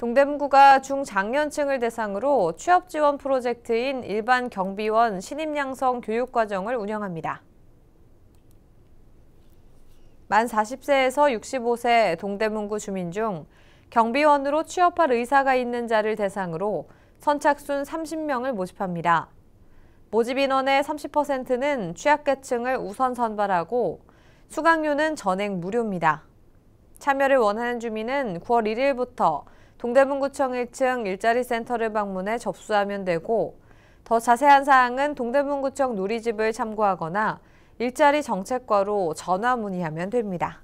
동대문구가 중장년층을 대상으로 취업 지원 프로젝트인 일반 경비원 신입 양성 교육 과정을 운영합니다. 만 40세에서 65세 동대문구 주민 중 경비원으로 취업할 의사가 있는 자를 대상으로 선착순 30명을 모집합니다. 모집 인원의 30%는 취약계층을 우선 선발하고 수강료는 전액 무료입니다. 참여를 원하는 주민은 9월 1일부터 동대문구청 1층 일자리 센터를 방문해 접수하면 되고 더 자세한 사항은 동대문구청 누리집을 참고하거나 일자리 정책과로 전화 문의하면 됩니다.